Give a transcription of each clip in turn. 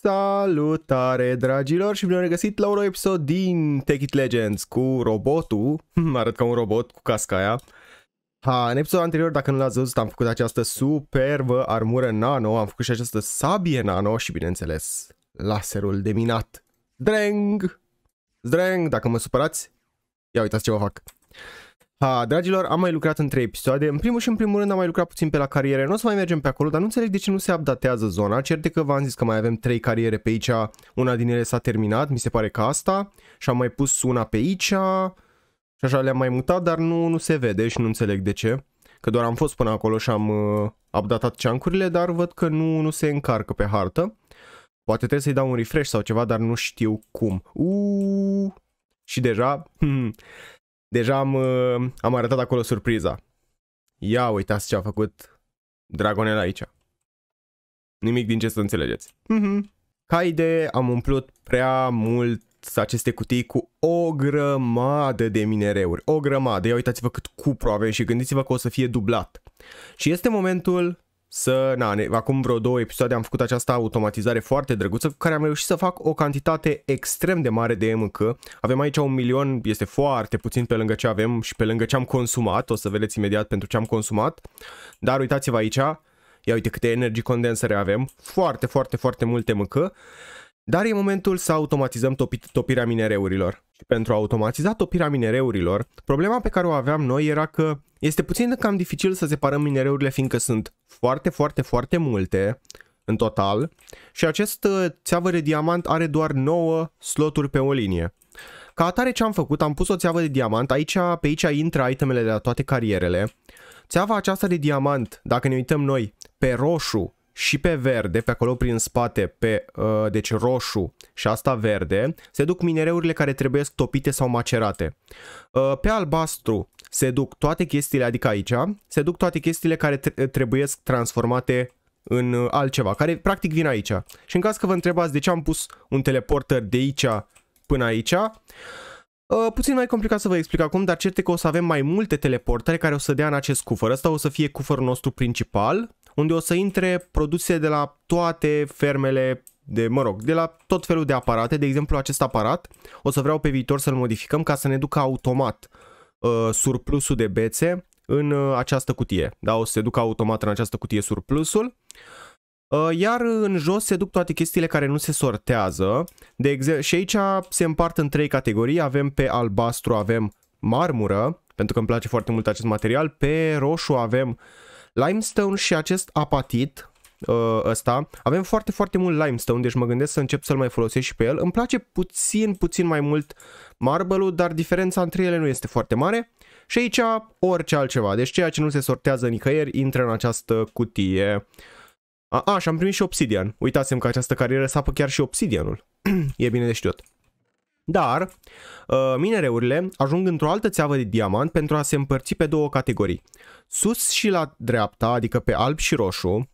Salutare dragilor și bine regăsit la un episod din Tech It Legends cu robotul, hmm, arăt ca un robot cu casca aia. Ha, în episodul anterior, dacă nu l-ați văzut, am făcut această superbă armură nano, am făcut și această sabie nano și bineînțeles laserul de minat. Dreng! Dreng, dacă mă supărați, ia uitați ce vă fac. Ha, dragilor, am mai lucrat în 3 episoade. În primul și în primul rând am mai lucrat puțin pe la cariere. Nu o să mai mergem pe acolo, dar nu înțeleg de ce nu se updatează zona. Certe că v-am zis că mai avem 3 cariere pe aici. Una din ele s-a terminat, mi se pare că asta. Și am mai pus una pe aici. Și așa le-am mai mutat, dar nu, nu se vede și nu înțeleg de ce. Că doar am fost până acolo și am uh, updatat ceancurile, dar văd că nu, nu se încarcă pe hartă. Poate trebuie să-i dau un refresh sau ceva, dar nu știu cum. Uuu... Și deja... Hmm, Deja am, uh, am arătat acolo surpriza. Ia uitați ce a făcut Dragonel aici. Nimic din ce să înțelegeți. Mm-hmm. Ca idee, am umplut prea mult aceste cutii cu o grămadă de minereuri. O grămadă. Ia uitați-vă cât cupru avem și gândiți-vă că o să fie dublat. Și este momentul să, na, ne, acum vreo două episoade am făcut această automatizare foarte drăguță cu care am reușit să fac o cantitate extrem de mare de MK. Avem aici un milion, este foarte puțin pe lângă ce avem și pe lângă ce am consumat, o să vedeți imediat pentru ce am consumat. Dar uitați-vă aici, ia uite câte energy condensere avem, foarte, foarte, foarte multe MK. Dar e momentul să automatizăm topi- topirea minereurilor. Și pentru a automatiza topirea minereurilor, problema pe care o aveam noi era că este puțin cam dificil să separăm minereurile fiindcă sunt foarte, foarte, foarte multe în total și acest uh, țeavă de diamant are doar 9 sloturi pe o linie. Ca atare ce am făcut, am pus o țeavă de diamant, aici, pe aici intră itemele de la toate carierele. Țeava aceasta de diamant, dacă ne uităm noi, pe roșu și pe verde, pe acolo prin spate, pe uh, deci roșu și asta verde, se duc minereurile care trebuie topite sau macerate. Uh, pe albastru se duc toate chestiile, adică aici, se duc toate chestiile care tre- trebuie transformate în uh, altceva, care practic vin aici. Și în caz că vă întrebați de ce am pus un teleporter de aici până aici, Uh, puțin mai complicat să vă explic acum, dar cert e că o să avem mai multe teleportare care o să dea în acest cufăr. Ăsta o să fie cufărul nostru principal unde o să intre produse de la toate fermele de, mă rog, de la tot felul de aparate, de exemplu acest aparat, o să vreau pe viitor să-l modificăm ca să ne ducă automat uh, surplusul de bețe în uh, această cutie. Da, o să se ducă automat în această cutie surplusul. Uh, iar în jos se duc toate chestiile care nu se sortează. De exemplu, și aici se împart în trei categorii. Avem pe albastru, avem marmură, pentru că îmi place foarte mult acest material. Pe roșu avem uh, Limestone și acest apatit uh, ăsta. Avem foarte, foarte mult limestone, deci mă gândesc să încep să-l mai folosesc și pe el. Îmi place puțin, puțin mai mult marble dar diferența între ele nu este foarte mare. Și aici orice altceva, deci ceea ce nu se sortează nicăieri intră în această cutie. A, a și am primit și obsidian. Uitasem că această carieră sapă chiar și obsidianul. e bine de știut. Dar uh, minereurile ajung într-o altă țeavă de diamant pentru a se împărți pe două categorii. Sus și la dreapta, adică pe alb și roșu,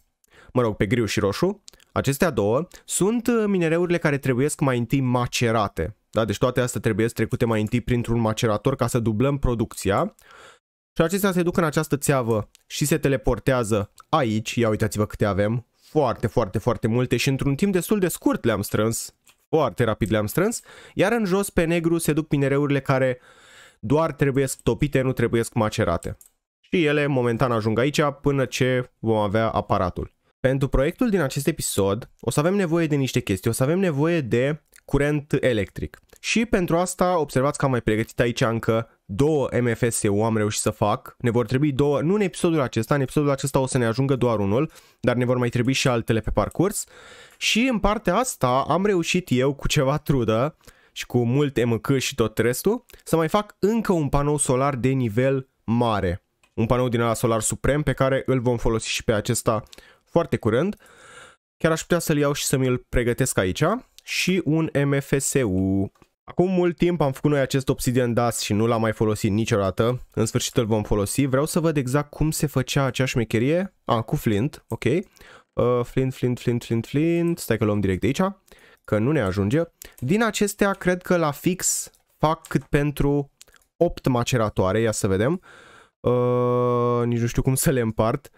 mă rog, pe griu și roșu, acestea două sunt uh, minereurile care trebuiesc mai întâi macerate. Da, deci toate astea trebuie trecute mai întâi printr-un macerator ca să dublăm producția. Și acestea se duc în această țeavă și se teleportează aici. Ia uitați-vă câte avem. Foarte, foarte, foarte multe și într-un timp destul de scurt le-am strâns. Foarte rapid le-am strâns, iar în jos pe negru se duc minereurile care doar trebuie topite, nu trebuie macerate. Și ele momentan ajung aici până ce vom avea aparatul. Pentru proiectul din acest episod o să avem nevoie de niște chestii, o să avem nevoie de curent electric. Și pentru asta observați că am mai pregătit aici încă două MFS eu am reușit să fac, ne vor trebui două, nu în episodul acesta, în episodul acesta o să ne ajungă doar unul, dar ne vor mai trebui și altele pe parcurs și în partea asta am reușit eu cu ceva trudă și cu mult MK și tot restul să mai fac încă un panou solar de nivel mare, un panou din ala solar suprem pe care îl vom folosi și pe acesta foarte curând. Chiar aș putea să-l iau și să mi-l pregătesc aici și un MFSU Acum mult timp am făcut noi acest Obsidian Dust și nu l-am mai folosit niciodată. În sfârșit îl vom folosi. Vreau să văd exact cum se făcea acea șmecherie. Ah, cu flint, ok. Uh, flint, flint, flint, flint, flint. Stai că luăm direct de aici, că nu ne ajunge. Din acestea, cred că la fix fac cât pentru 8 maceratoare. Ia să vedem. Uh, nici nu știu cum să le împart.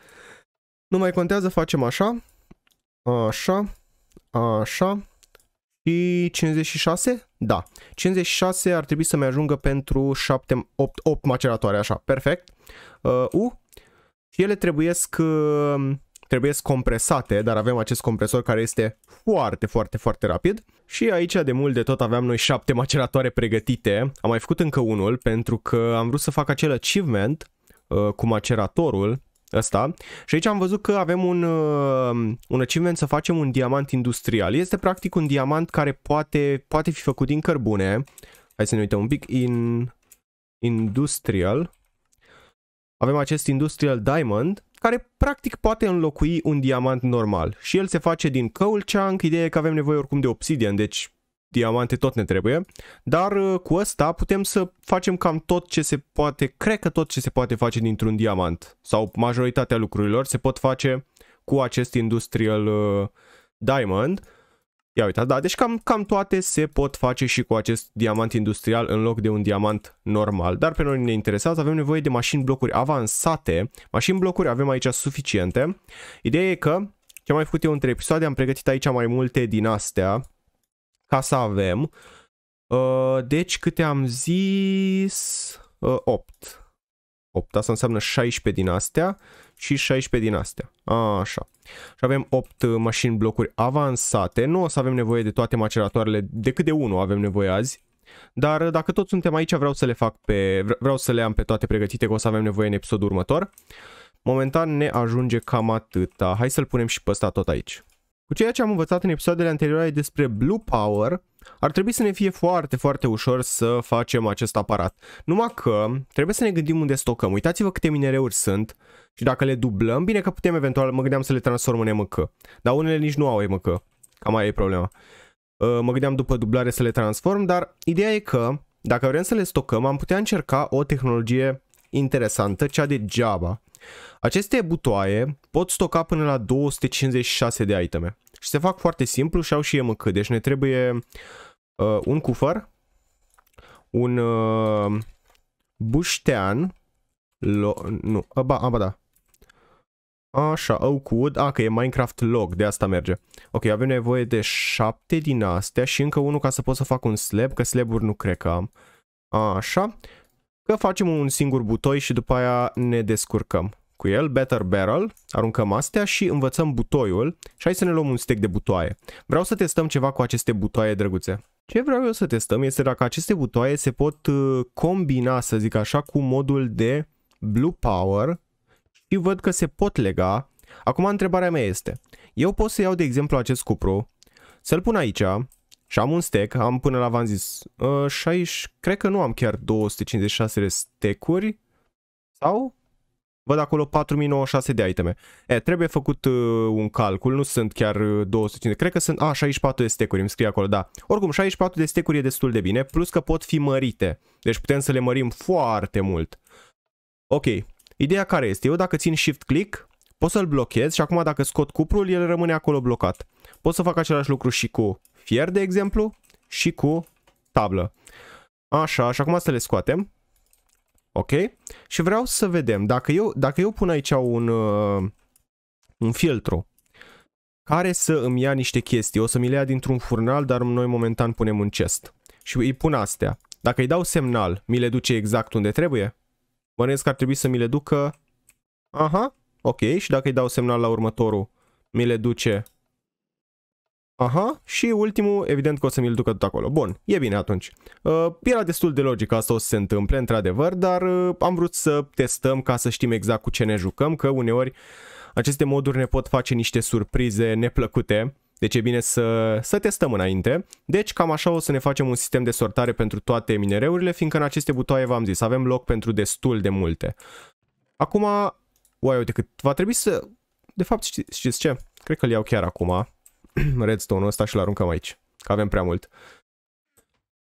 Nu mai contează, facem așa. Așa. Așa. Și 56? Da. 56 ar trebui să-mi ajungă pentru 7, 8, 8 maceratoare, așa. Perfect. Uh, U. și ele trebuiesc, uh, trebuiesc compresate, dar avem acest compresor care este foarte, foarte, foarte rapid. Și aici de mult de tot aveam noi 7 maceratoare pregătite. Am mai făcut încă unul pentru că am vrut să fac acel achievement uh, cu maceratorul ăsta. Și aici am văzut că avem un, uh, un achievement să facem un diamant industrial. Este practic un diamant care poate, poate fi făcut din cărbune. Hai să ne uităm un pic. In, industrial. Avem acest industrial diamond care practic poate înlocui un diamant normal. Și el se face din coal chunk, ideea e că avem nevoie oricum de obsidian, deci diamante tot ne trebuie, dar uh, cu ăsta putem să facem cam tot ce se poate, cred că tot ce se poate face dintr-un diamant sau majoritatea lucrurilor se pot face cu acest industrial uh, diamond. Ia uita, da, deci cam, cam toate se pot face și cu acest diamant industrial în loc de un diamant normal. Dar pe noi ne interesează, avem nevoie de mașini blocuri avansate. Mașini blocuri avem aici suficiente. Ideea e că ce am mai făcut eu între episoade, am pregătit aici mai multe din astea ca să avem. Uh, deci câte am zis? 8. Uh, 8, asta înseamnă 16 din astea și 16 din astea. A, așa. Și avem 8 uh, mașini blocuri avansate. Nu o să avem nevoie de toate maceratoarele, decât de unul avem nevoie azi. Dar dacă tot suntem aici, vreau să le fac pe, vreau să le am pe toate pregătite, că o să avem nevoie în episodul următor. Momentan ne ajunge cam atâta. Hai să-l punem și pe ăsta tot aici ceea ce am învățat în episoadele anterioare despre Blue Power, ar trebui să ne fie foarte, foarte ușor să facem acest aparat. Numai că trebuie să ne gândim unde stocăm. Uitați-vă câte minereuri sunt și dacă le dublăm, bine că putem eventual, mă gândeam să le transform în MK. Dar unele nici nu au MK. Cam aia e problema. Uh, mă gândeam după dublare să le transform, dar ideea e că dacă vrem să le stocăm, am putea încerca o tehnologie interesantă, cea de Java. Aceste butoaie pot stoca până la 256 de iteme și se fac foarte simplu și au și EMC. Deci ne trebuie uh, un cufăr, un uh, buștean, lo, nu, aba, aba, da. Așa, Oakwood, a, că e Minecraft log, de asta merge. Ok, avem nevoie de șapte din astea și încă unul ca să pot să fac un slab, că slaburi nu cred că am. Așa, că facem un singur butoi și după aia ne descurcăm cu el, Better Barrel, aruncăm astea și învățăm butoiul și hai să ne luăm un stec de butoaie. Vreau să testăm ceva cu aceste butoaie drăguțe. Ce vreau eu să testăm este dacă aceste butoaie se pot uh, combina, să zic așa, cu modul de Blue Power și văd că se pot lega. Acum întrebarea mea este, eu pot să iau de exemplu acest cupru, să-l pun aici și am un stack, am până la v-am zis, uh, 60, cred că nu am chiar 256 de stecuri sau Văd acolo 4096 de iteme. E, trebuie făcut uh, un calcul, nu sunt chiar 250, uh, cred că sunt, a, 64 de stecuri, îmi scrie acolo, da. Oricum, 64 de stecuri e destul de bine, plus că pot fi mărite. Deci putem să le mărim foarte mult. Ok, ideea care este? Eu dacă țin shift-click, pot să-l blochez și acum dacă scot cuprul, el rămâne acolo blocat. Pot să fac același lucru și cu fier, de exemplu, și cu tablă. Așa, și acum să le scoatem. Ok? Și vreau să vedem, dacă eu, dacă eu pun aici un, uh, un filtru care să îmi ia niște chestii, o să mi le ia dintr-un furnal, dar noi momentan punem un chest. Și îi pun astea. Dacă îi dau semnal, mi le duce exact unde trebuie? Bănuiesc că ar trebui să mi le ducă... Aha, ok, și dacă îi dau semnal la următorul, mi le duce Aha, și ultimul, evident că o să mi-l ducă tot acolo. Bun, e bine atunci. Uh, era destul de logic asta o să se întâmple, într-adevăr, dar uh, am vrut să testăm ca să știm exact cu ce ne jucăm, că uneori aceste moduri ne pot face niște surprize neplăcute, deci e bine să, să testăm înainte. Deci cam așa o să ne facem un sistem de sortare pentru toate minereurile, fiindcă în aceste butoaie v-am zis, avem loc pentru destul de multe. Acum, uai, uite cât va trebui să... De fapt, știți ce? Cred că-l iau chiar acum. redstone-ul ăsta și-l aruncăm aici, că avem prea mult.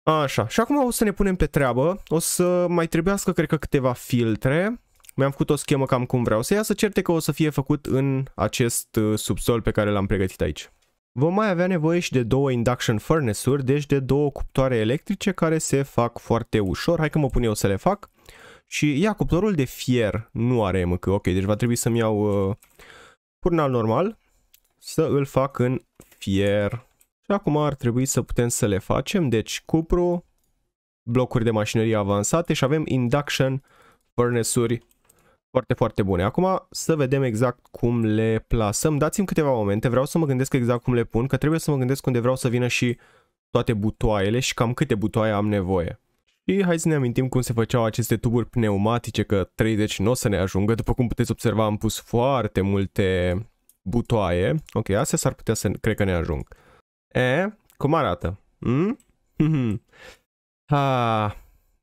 Așa, și acum o să ne punem pe treabă, o să mai trebuiască cred că câteva filtre, mi-am făcut o schemă cam cum vreau să iasă, certe că o să fie făcut în acest uh, subsol pe care l-am pregătit aici. Vom mai avea nevoie și de două induction furnace-uri, deci de două cuptoare electrice care se fac foarte ușor. Hai că mă pun eu să le fac. Și ia, cuptorul de fier nu are mâcă, ok, deci va trebui să-mi iau uh, purnal normal, să îl fac în fier și acum ar trebui să putem să le facem. Deci cupru, blocuri de mașinărie avansate și avem induction furnace-uri foarte, foarte bune. Acum să vedem exact cum le plasăm. Dați-mi câteva momente, vreau să mă gândesc exact cum le pun, că trebuie să mă gândesc unde vreau să vină și toate butoaiele și cam câte butoaie am nevoie. Și hai să ne amintim cum se făceau aceste tuburi pneumatice, că 30 nu o să ne ajungă. După cum puteți observa, am pus foarte multe butoaie. Ok, astea s-ar putea să cred că ne ajung. E, cum arată? Mm? hmm Ah,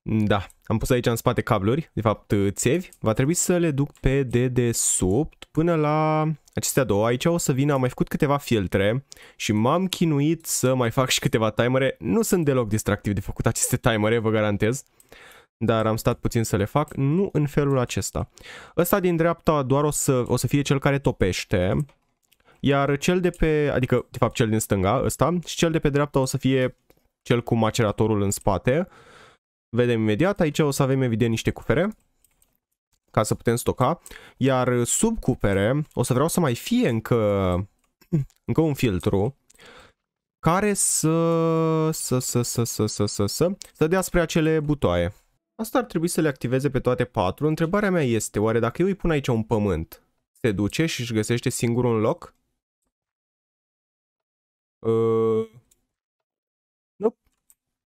da, am pus aici în spate cabluri, de fapt uh, țevi. Va trebui să le duc pe dedesubt până la acestea două. Aici o să vină, am mai făcut câteva filtre și m-am chinuit să mai fac și câteva timere. Nu sunt deloc distractiv de făcut aceste timere, vă garantez dar am stat puțin să le fac, nu în felul acesta. Ăsta din dreapta doar o să, o să fie cel care topește, iar cel de pe, adică de fapt cel din stânga, ăsta, și cel de pe dreapta o să fie cel cu maceratorul în spate. Vedem imediat, aici o să avem evident niște cufere ca să putem stoca, iar sub cupere o să vreau să mai fie încă, încă un filtru care să, să, să, să, să, să, să, să, să dea spre acele butoaie. Asta ar trebui să le activeze pe toate patru. Întrebarea mea este, oare dacă eu îi pun aici un pământ, se duce și își găsește singur un loc? Uh... Ă, nope.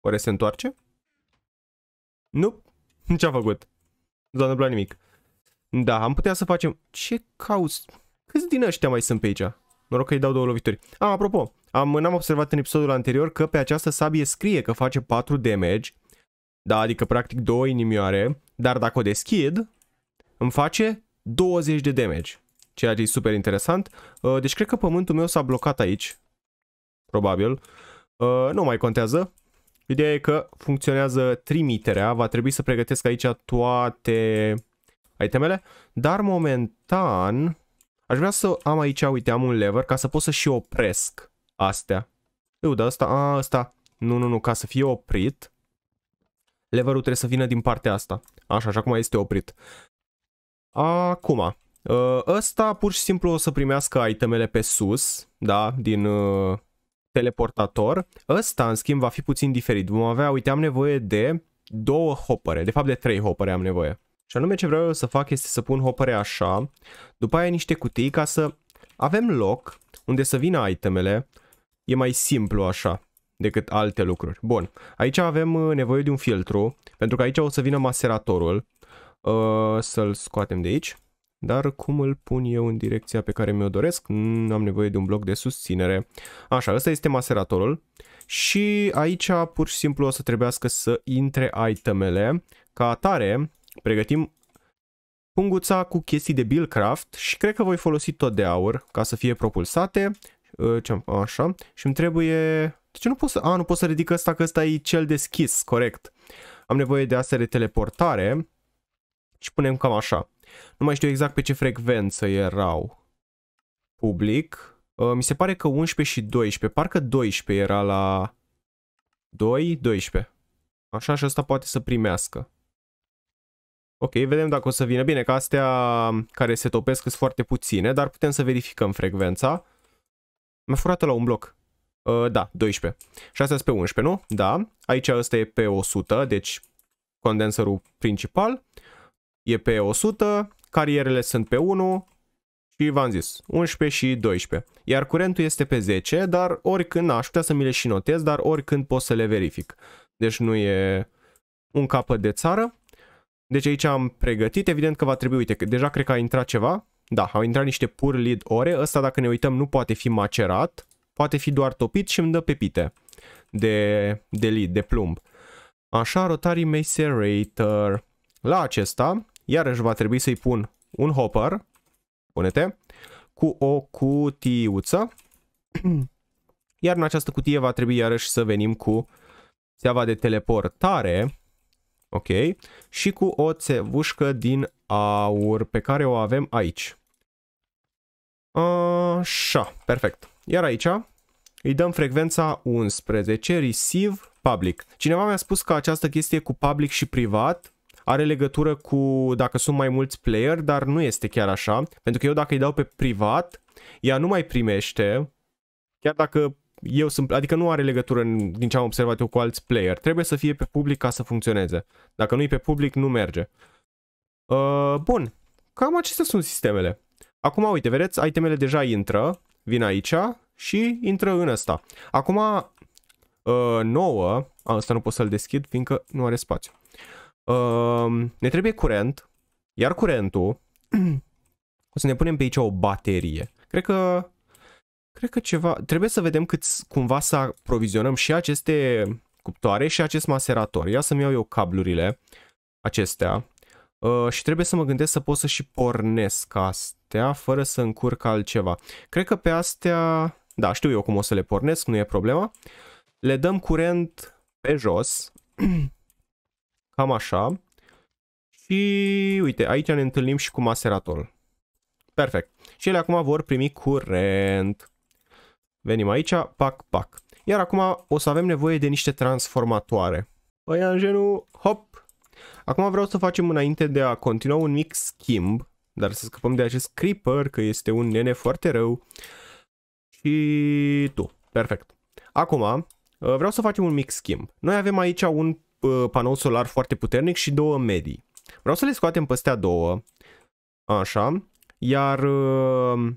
Oare se întoarce? Nope. Ce-a făcut? Nu s-a întâmplat nimic. Da, am putea să facem... Ce cauz? Câți din ăștia mai sunt pe aici? Noroc că îi dau două lovituri. ah, apropo, am, n-am observat în episodul anterior că pe această sabie scrie că face 4 damage da, adică practic două inimioare, dar dacă o deschid, îmi face 20 de damage, ceea ce e super interesant. Uh, deci cred că pământul meu s-a blocat aici, probabil. Uh, nu mai contează. Ideea e că funcționează trimiterea, va trebui să pregătesc aici toate itemele, dar momentan aș vrea să am aici, uite, am un lever ca să pot să și opresc astea. Eu, dar asta. a, asta, nu, nu, nu, ca să fie oprit leverul trebuie să vină din partea asta. Așa, așa cum este oprit. Acum, uh, ăsta pur și simplu o să primească itemele pe sus, da, din uh, teleportator. Ăsta, în schimb, va fi puțin diferit. Vom avea, uite, am nevoie de două hopere, de fapt de trei hopere am nevoie. Și anume ce vreau eu să fac este să pun hopere așa, după aia niște cutii ca să avem loc unde să vină itemele, e mai simplu așa decât alte lucruri. Bun, aici avem uh, nevoie de un filtru, pentru că aici o să vină maseratorul. Uh, să-l scoatem de aici. Dar cum îl pun eu în direcția pe care mi-o doresc? Nu mm, am nevoie de un bloc de susținere. Așa, ăsta este maseratorul. Și aici pur și simplu o să trebuiască să intre itemele. Ca atare, pregătim punguța cu chestii de buildcraft și cred că voi folosi tot de aur ca să fie propulsate. Uh, așa, și îmi trebuie de ce nu pot să... A, nu pot să ridic ăsta, că ăsta e cel deschis, corect. Am nevoie de asta de teleportare. Și punem cam așa. Nu mai știu exact pe ce frecvență erau. Public. Uh, mi se pare că 11 și 12. Parcă 12 era la... 2, 12. Așa și asta poate să primească. Ok, vedem dacă o să vină. Bine, că astea care se topesc sunt foarte puține, dar putem să verificăm frecvența. Mi-a furat la un bloc. Uh, da, 12. Și asta sunt pe 11, nu? Da. Aici ăsta e pe 100, deci condenserul principal e pe 100, carierele sunt pe 1 și v-am zis, 11 și 12. Iar curentul este pe 10, dar oricând, aș putea să mi le și notez, dar oricând pot să le verific. Deci nu e un capăt de țară. Deci aici am pregătit, evident că va trebui, uite, că deja cred că a intrat ceva. Da, au intrat niște pur lead ore, ăsta dacă ne uităm nu poate fi macerat, poate fi doar topit și îmi dă pepite de, de lead, de plumb. Așa, rotarii macerator. La acesta, iarăși va trebui să-i pun un hopper, te cu o cutiuță, iar în această cutie va trebui iarăși să venim cu țeava de teleportare, ok, și cu o țevușcă din aur pe care o avem aici. Așa, perfect. Iar aici îi dăm frecvența 11, receive public. Cineva mi-a spus că această chestie cu public și privat are legătură cu dacă sunt mai mulți player, dar nu este chiar așa, pentru că eu dacă îi dau pe privat, ea nu mai primește, chiar dacă eu sunt, adică nu are legătură din ce am observat eu cu alți player, trebuie să fie pe public ca să funcționeze. Dacă nu e pe public, nu merge. Uh, bun, cam acestea sunt sistemele. Acum, uite, vedeți, itemele deja intră vin aici și intră în ăsta. Acum, uh, nouă, asta nu pot să-l deschid fiindcă nu are spațiu. Uh, ne trebuie curent, iar curentul, o să ne punem pe aici o baterie. Cred că, cred că ceva, trebuie să vedem cât cumva să aprovizionăm și aceste cuptoare și acest maserator. Ia să-mi iau eu cablurile acestea Uh, și trebuie să mă gândesc să pot să și pornesc astea fără să încurc altceva. Cred că pe astea, da, știu eu cum o să le pornesc, nu e problema. Le dăm curent pe jos, cam așa. Și uite, aici ne întâlnim și cu maseratorul. Perfect. Și ele acum vor primi curent. Venim aici, pac, pac. Iar acum o să avem nevoie de niște transformatoare. Păi, genul hop, Acum vreau să facem înainte de a continua un mic schimb, dar să scăpăm de acest creeper, că este un nene foarte rău. Și tu, perfect. Acum, uh, vreau să facem un mic schimb. Noi avem aici un uh, panou solar foarte puternic și două medii. Vreau să le scoatem peste a două, așa, iar uh,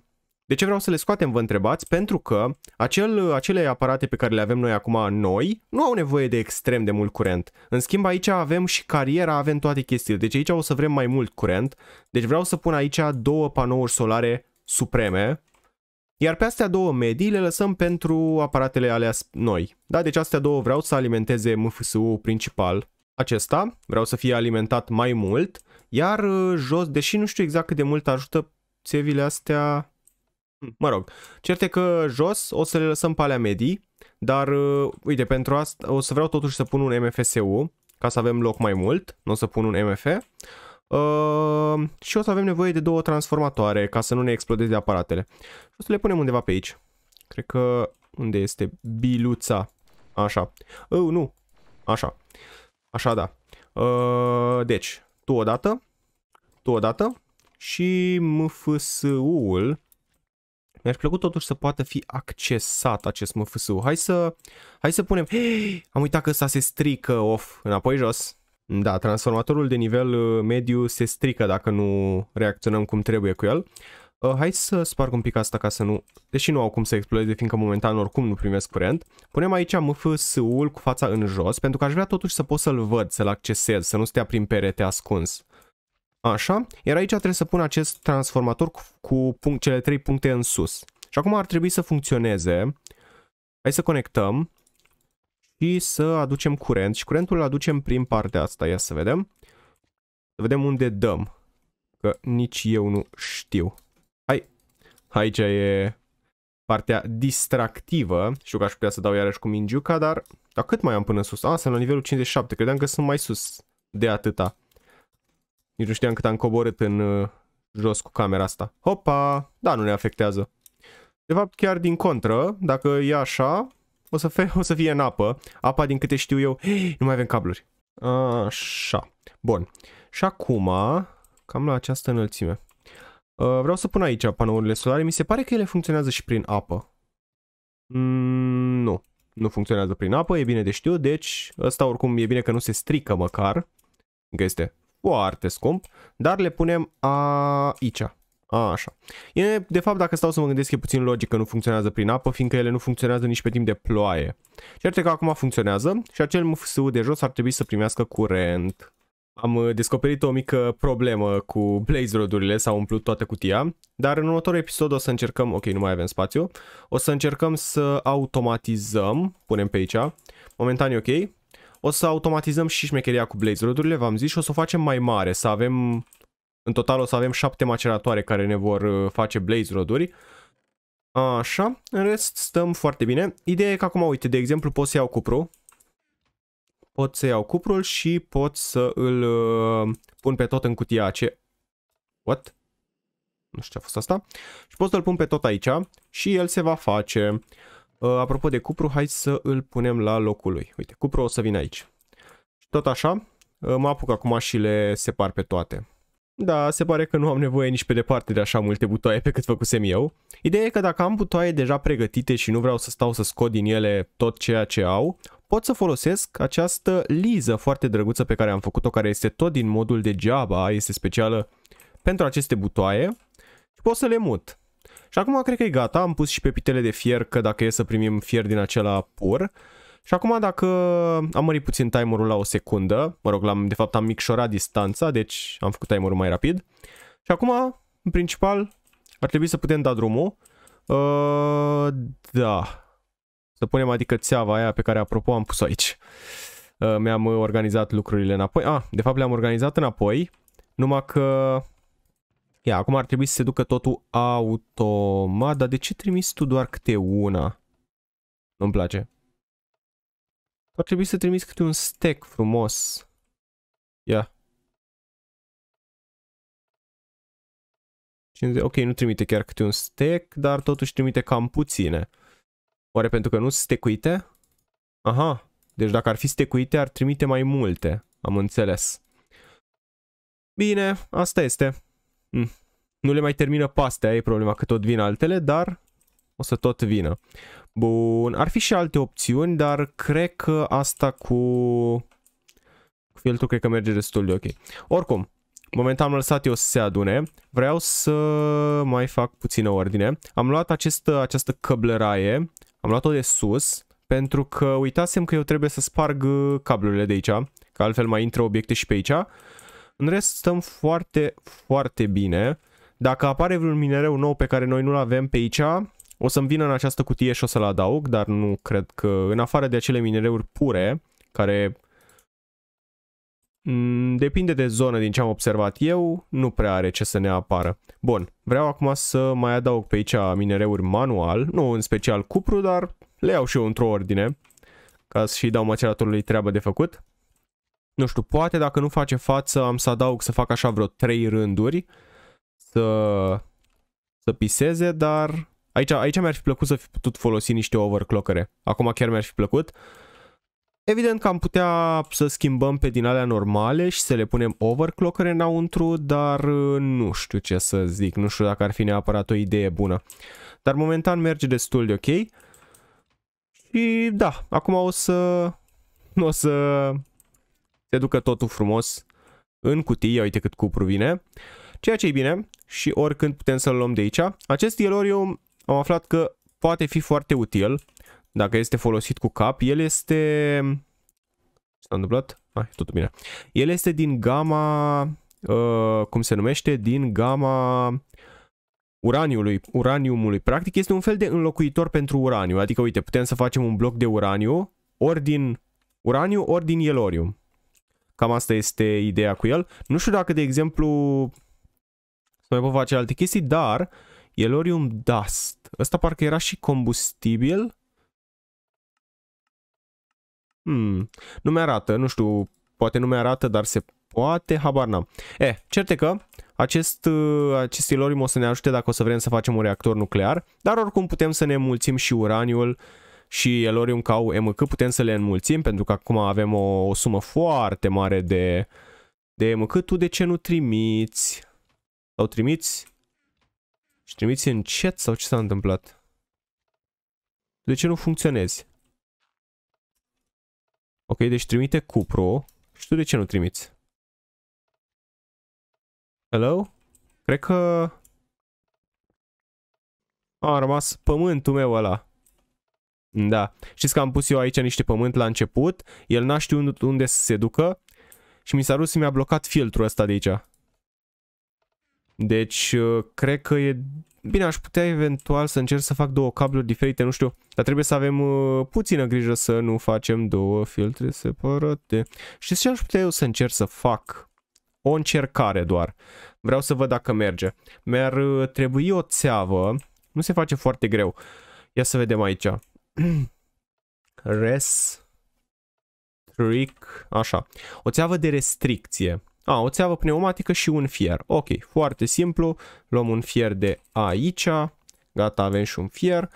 de ce vreau să le scoatem, vă întrebați? Pentru că acel, acele aparate pe care le avem noi acum noi nu au nevoie de extrem de mult curent. În schimb aici avem și cariera, avem toate chestiile. Deci aici o să vrem mai mult curent. Deci vreau să pun aici două panouri solare supreme. Iar pe astea două medii le lăsăm pentru aparatele alea noi. Da, deci astea două vreau să alimenteze MFSU principal. Acesta vreau să fie alimentat mai mult. Iar uh, jos, deși nu știu exact cât de mult ajută țevile astea Hm, mă rog, cert e că jos o să le lăsăm pe alea medii, dar uh, uite, pentru asta o să vreau totuși să pun un MFSU, ca să avem loc mai mult, nu o să pun un MF. Uh, și o să avem nevoie de două transformatoare ca să nu ne explodeze aparatele. o să le punem undeva pe aici. Cred că unde este biluța? Așa. Oh, nu. Așa. Așa, da. Uh, deci, tu odată, tu odată și MFSU-ul mi-ar plăcut totuși să poată fi accesat acest MFS. Hai să, hai să punem... Hei, am uitat că ăsta se strică of, înapoi jos. Da, transformatorul de nivel uh, mediu se strică dacă nu reacționăm cum trebuie cu el. Uh, hai să sparg un pic asta ca să nu... Deși nu au cum să explodeze, fiindcă momentan oricum nu primesc curent. Punem aici MFS-ul cu fața în jos, pentru că aș vrea totuși să pot să-l văd, să-l accesez, să nu stea prin perete ascuns. Așa, iar aici trebuie să pun acest transformator cu, punct, cele trei puncte în sus. Și acum ar trebui să funcționeze. Hai să conectăm și să aducem curent. Și curentul îl aducem prin partea asta, ia să vedem. Să vedem unde dăm, că nici eu nu știu. Hai, aici e partea distractivă. Știu că aș putea să dau iarăși cu mingiuca, dar... Dar cât mai am până sus? A, sunt la nivelul 57, credeam că sunt mai sus de atâta. Nici nu știam cât am coborât în uh, jos cu camera asta. Hopa! Da, nu ne afectează. De fapt, chiar din contră, dacă e așa, o să, fie, o să fie în apă. Apa, din câte știu eu, nu mai avem cabluri. Așa. Bun. Și acum, cam la această înălțime. Uh, vreau să pun aici panourile solare. Mi se pare că ele funcționează și prin apă. Mm, nu. Nu funcționează prin apă, e bine de știu. Deci, ăsta oricum e bine că nu se strică măcar. Încă este foarte scump, dar le punem aici. A, așa. E, de fapt, dacă stau să mă gândesc, e puțin logic că nu funcționează prin apă, fiindcă ele nu funcționează nici pe timp de ploaie. Cert că acum funcționează și acel MFSU de jos ar trebui să primească curent. Am uh, descoperit o mică problemă cu blaze rodurile, s-au umplut toată cutia, dar în următorul episod o să încercăm, ok, nu mai avem spațiu, o să încercăm să automatizăm, punem pe aici, momentan e ok, o să automatizăm și șmecheria cu blaze rodurile, v-am zis, și o să o facem mai mare, să avem... În total o să avem șapte maceratoare care ne vor uh, face blaze roduri. Așa, în rest stăm foarte bine. Ideea e că acum, uite, de exemplu, pot să iau cupru. Pot să iau cuprul și pot să îl uh, pun pe tot în cutia ce... What? Nu știu ce a fost asta. Și pot să-l pun pe tot aici și el se va face. Uh, apropo de cupru, hai să îl punem la locul lui. Uite, cupru o să vină aici. Și tot așa, uh, mă apuc acum și le separ pe toate. Da, se pare că nu am nevoie nici pe departe de așa multe butoaie pe cât făcusem eu. Ideea e că dacă am butoaie deja pregătite și nu vreau să stau să scot din ele tot ceea ce au, pot să folosesc această liză foarte drăguță pe care am făcut-o, care este tot din modul de degeaba, este specială pentru aceste butoaie și pot să le mut. Și acum cred că e gata, am pus și pe pitele de fier că dacă e să primim fier din acela pur. Și acum dacă am mărit puțin timerul la o secundă, mă rog, l-am, de fapt am micșorat distanța, deci am făcut timerul mai rapid. Și acum, în principal, ar trebui să putem da drumul. Uh, da. Să punem adică țeava aia pe care apropo am pus-o aici. Uh, mi-am organizat lucrurile înapoi. Ah, de fapt le-am organizat înapoi, numai că Ia, acum ar trebui să se ducă totul automat, dar de ce trimiți tu doar câte una? Nu-mi place. Ar trebui să trimiți câte un stack frumos. Ia. 50. Ok, nu trimite chiar câte un stack, dar totuși trimite cam puține. Oare pentru că nu sunt stecuite? Aha, deci dacă ar fi stecuite ar trimite mai multe, am înțeles. Bine, asta este. Mm. nu le mai termină pastea, e problema că tot vin altele, dar o să tot vină. Bun, ar fi și alte opțiuni, dar cred că asta cu, cu filtrul cred că merge destul de ok. Oricum, momentan am lăsat eu să se adune, vreau să mai fac puțină ordine. Am luat această, această căblăraie, am luat-o de sus, pentru că uitasem că eu trebuie să sparg cablurile de aici, că altfel mai intră obiecte și pe aici. În rest stăm foarte, foarte bine. Dacă apare vreun minereu nou pe care noi nu-l avem pe aici, o să-mi vină în această cutie și o să-l adaug, dar nu cred că, în afară de acele minereuri pure, care mm, depinde de zonă din ce am observat eu, nu prea are ce să ne apară. Bun, vreau acum să mai adaug pe aici minereuri manual, nu în special cupru, dar le iau și eu într-o ordine, ca să i dau maceratorului treaba de făcut nu știu, poate dacă nu face față am să adaug să fac așa vreo 3 rânduri să, să piseze, dar aici, aici mi-ar fi plăcut să fi putut folosi niște overclockere. Acum chiar mi-ar fi plăcut. Evident că am putea să schimbăm pe din alea normale și să le punem overclockere înăuntru, dar uh, nu știu ce să zic, nu știu dacă ar fi neapărat o idee bună. Dar momentan merge destul de ok. Și da, acum o să o să se ducă totul frumos în cutii, ia uite cât cupru vine, ceea ce e bine și oricând putem să-l luăm de aici. Acest elorium am aflat că poate fi foarte util dacă este folosit cu cap. El este... S-a întâmplat? Ah, totul bine. El este din gama... Uh, cum se numește? Din gama uraniului, uraniumului. Practic este un fel de înlocuitor pentru uraniu. Adică, uite, putem să facem un bloc de uraniu ori din uraniu, ori din elorium. Cam asta este ideea cu el. Nu știu dacă, de exemplu, să mai pot face alte chestii, dar Elorium Dust. Ăsta parcă era și combustibil. Hmm, nu mi-arată, nu știu, poate nu mi-arată, dar se poate, habar n-am. eh, certe că acest, uh, acest Elorium o să ne ajute dacă o să vrem să facem un reactor nuclear, dar oricum putem să ne mulțim și uraniul și Elorium ca UMC putem să le înmulțim pentru că acum avem o, o sumă foarte mare de, de MK. Tu de ce nu trimiți? Sau trimiți? Și trimiți chat sau ce s-a întâmplat? De ce nu funcționezi? Ok, deci trimite cupru. Și tu de ce nu trimiți? Hello? Cred că... A, a rămas pământul meu ăla. Da. Știți că am pus eu aici niște pământ la început, el n-a știut unde să se ducă și mi s-a rus mi-a blocat filtrul ăsta de aici. Deci, uh, cred că e... Bine, aș putea eventual să încerc să fac două cabluri diferite, nu știu, dar trebuie să avem uh, puțină grijă să nu facem două filtre separate. Știți ce aș putea eu să încerc să fac? O încercare doar. Vreau să văd dacă merge. Mi-ar uh, trebui o țeavă, nu se face foarte greu. Ia să vedem aici. res trick, așa, o țeavă de restricție. A, o țeavă pneumatică și un fier. Ok, foarte simplu, luăm un fier de aici, gata, avem și un fier,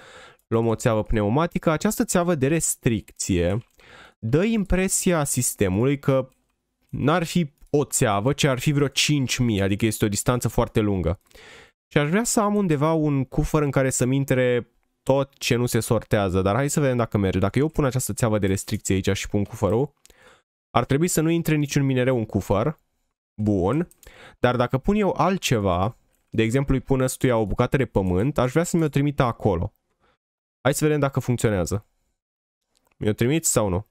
luăm o țeavă pneumatică. Această țeavă de restricție dă impresia sistemului că n-ar fi o țeavă, ci ar fi vreo 5000, adică este o distanță foarte lungă. Și aș vrea să am undeva un cufăr în care să-mi intre tot ce nu se sortează. Dar hai să vedem dacă merge. Dacă eu pun această țeavă de restricție aici și pun cufărul, ar trebui să nu intre niciun minereu în cufăr. Bun. Dar dacă pun eu altceva, de exemplu îi pun ăstuia o bucată de pământ, aș vrea să mi-o trimită acolo. Hai să vedem dacă funcționează. Mi-o trimiți sau nu?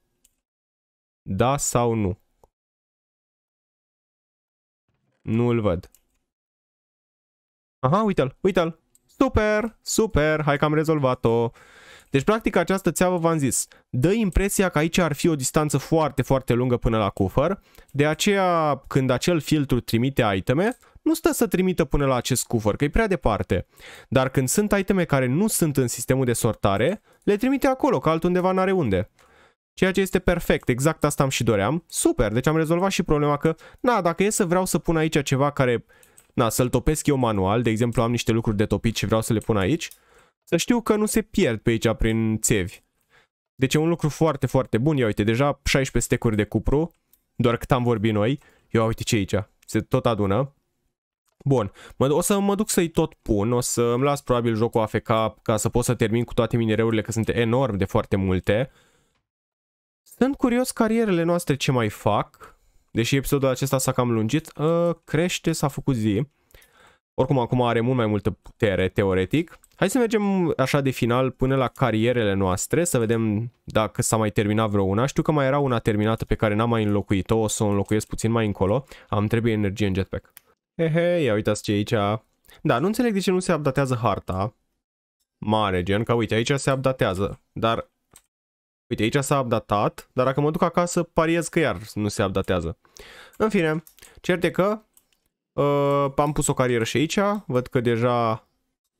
Da sau nu? Nu îl văd. Aha, uite-l, uite-l. Super, super, hai că am rezolvat-o. Deci, practic, această țeavă, v-am zis, dă impresia că aici ar fi o distanță foarte, foarte lungă până la cufăr, de aceea, când acel filtru trimite iteme, nu stă să trimită până la acest cufăr, că e prea departe. Dar când sunt iteme care nu sunt în sistemul de sortare, le trimite acolo, că altundeva n-are unde. Ceea ce este perfect, exact asta am și doream. Super, deci am rezolvat și problema că, na, dacă e să vreau să pun aici ceva care na, să-l topesc eu manual, de exemplu am niște lucruri de topit și vreau să le pun aici, să știu că nu se pierd pe aici prin țevi. Deci e un lucru foarte, foarte bun. Ia uite, deja 16 stecuri de cupru, doar cât am vorbit noi. Ia uite ce aici, se tot adună. Bun, mă, o să mă duc să-i tot pun, o să îmi las probabil jocul AFK ca să pot să termin cu toate minereurile, că sunt enorm de foarte multe. Sunt curios carierele noastre ce mai fac. Deși episodul acesta s-a cam lungit, ă, crește, s-a făcut zi. Oricum, acum are mult mai multă putere, teoretic. Hai să mergem așa de final până la carierele noastre, să vedem dacă s-a mai terminat vreo una. Știu că mai era una terminată pe care n-am mai înlocuit-o, o să o înlocuiesc puțin mai încolo. Am trebuie energie în jetpack. he, ia uitați ce e aici. Da, nu înțeleg de ce nu se updatează harta. Mare gen, că uite, aici se updatează, dar Uite, aici s-a updatat, dar dacă mă duc acasă, pariez că iar nu se updatează. În fine, certe că uh, am pus o carieră și aici, văd că deja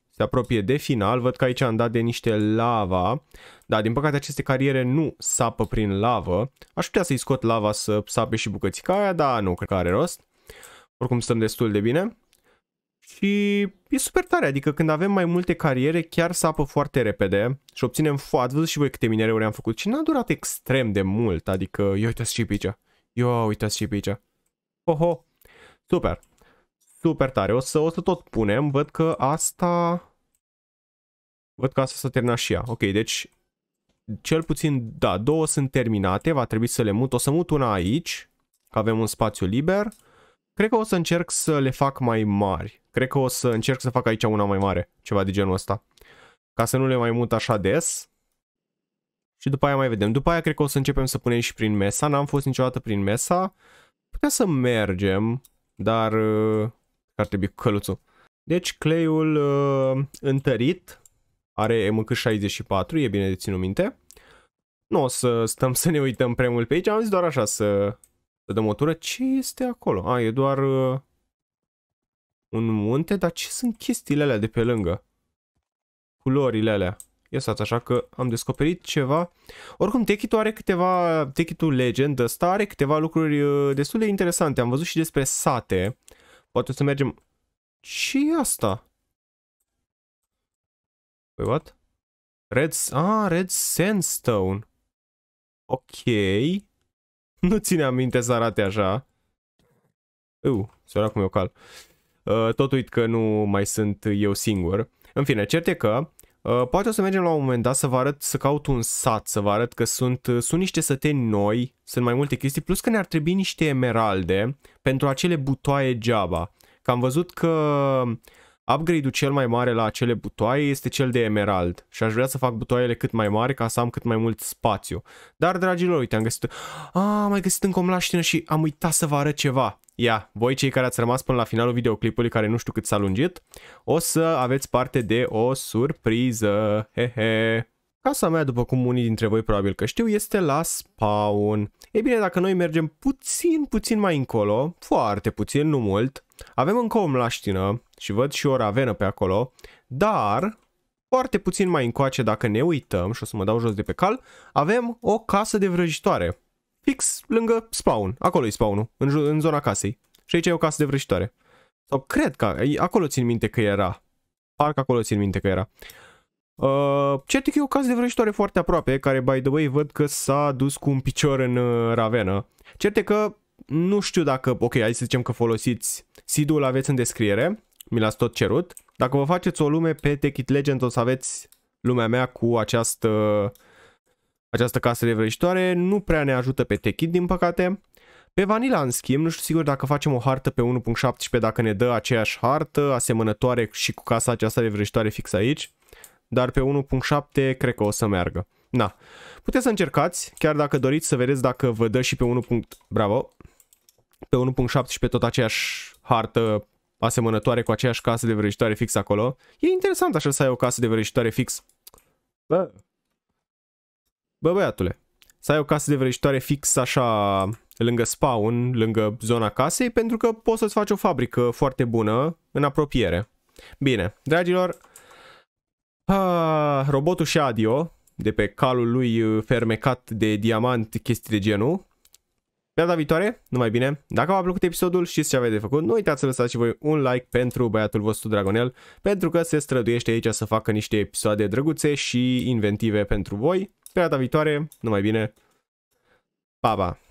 se apropie de final, văd că aici am dat de niște lava, dar din păcate aceste cariere nu sapă prin lavă. Aș putea să-i scot lava să sape și bucățica aia, dar nu, cred că are rost. Oricum stăm destul de bine și e super tare, adică când avem mai multe cariere chiar sapă foarte repede și obținem foarte, ați văzut și voi câte minereuri am făcut și n-a durat extrem de mult, adică eu uitați și pe aici, eu uitați și pe aici, oho, super, super tare, o să, o să tot punem, văd că asta, văd că asta s-a terminat și ea, ok, deci cel puțin, da, două sunt terminate, va trebui să le mut, o să mut una aici, că avem un spațiu liber, Cred că o să încerc să le fac mai mari. Cred că o să încerc să fac aici una mai mare, ceva de genul ăsta. Ca să nu le mai mut așa des. Și după aia mai vedem. După aia cred că o să începem să punem și prin mesa. N-am fost niciodată prin mesa. Putem să mergem, dar uh, ar trebui căluțul. Deci cleiul uh, întărit are MK64, e bine de ținut minte. Nu o să stăm să ne uităm prea mult pe aici, am zis doar așa să să dăm o tură. Ce este acolo? A, e doar uh, un munte, dar ce sunt chestiile alea de pe lângă? Culorile alea. Ia stați așa că am descoperit ceva. Oricum, Techitul are câteva, Techitul Legend ăsta are câteva lucruri uh, destul de interesante. Am văzut și despre sate. Poate să mergem... ce e asta? Păi, what? Red... Ah, Red Sandstone. Ok. Nu țineam minte să arate așa. Eu, e meu cal. Uh, tot uit că nu mai sunt eu singur. În fine, cert e că uh, poate o să mergem la un moment dat să vă arăt, să caut un sat, să vă arăt că sunt, uh, sunt niște săteni noi, sunt mai multe chestii, plus că ne-ar trebui niște emeralde pentru acele butoaie geaba. Că am văzut că Upgrade-ul cel mai mare la acele butoaie este cel de emerald și aș vrea să fac butoaiele cât mai mari ca să am cât mai mult spațiu. Dar, dragilor, uite, am găsit... A, am mai găsit încă o mlaștină și am uitat să vă arăt ceva. Ia, voi cei care ați rămas până la finalul videoclipului care nu știu cât s-a lungit, o să aveți parte de o surpriză. Hehe. Casa mea, după cum unii dintre voi probabil că știu, este la spawn. Ei bine, dacă noi mergem puțin, puțin mai încolo, foarte puțin, nu mult, avem încă o mlaștină și văd și o ravenă pe acolo, dar foarte puțin mai încoace dacă ne uităm și o să mă dau jos de pe cal, avem o casă de vrăjitoare. Fix lângă spawn. Acolo e spawnul, în, în zona casei. Și aici e o casă de vrăjitoare. Sau cred că acolo țin minte că era. Parcă acolo țin minte că era. Uh, cert că e o casă de vrăjitoare foarte aproape, care, by the way, văd că s-a dus cu un picior în uh, ravenă. Cert că nu știu dacă, ok, hai să zicem că folosiți seed-ul, aveți în descriere, mi l-ați tot cerut. Dacă vă faceți o lume pe It Legend o să aveți lumea mea cu această, această casă de vrăjitoare. Nu prea ne ajută pe It, din păcate. Pe Vanilla, în schimb, nu știu sigur dacă facem o hartă pe 1.17, dacă ne dă aceeași hartă asemănătoare și cu casa aceasta de vrăjitoare fix aici, dar pe 1.7 cred că o să meargă. Na, puteți să încercați, chiar dacă doriți să vedeți dacă vă dă și pe 1. Bravo! Pe 1.17 tot aceeași hartă asemănătoare cu aceeași casă de vrăjitoare fix acolo. E interesant așa să ai o casă de vrăjitoare fix. Bă. Bă, băiatule. Să ai o casă de vrăjitoare fix așa lângă spawn, lângă zona casei, pentru că poți să-ți faci o fabrică foarte bună în apropiere. Bine, dragilor, a, robotul și Adio, de pe calul lui fermecat de diamant, chestii de genul, pe data viitoare, numai bine, dacă v-a plăcut episodul, știți ce aveți de făcut, nu uitați să lăsați și voi un like pentru băiatul vostru Dragonel, pentru că se străduiește aici să facă niște episoade drăguțe și inventive pentru voi. Pe data viitoare, numai bine, pa, pa!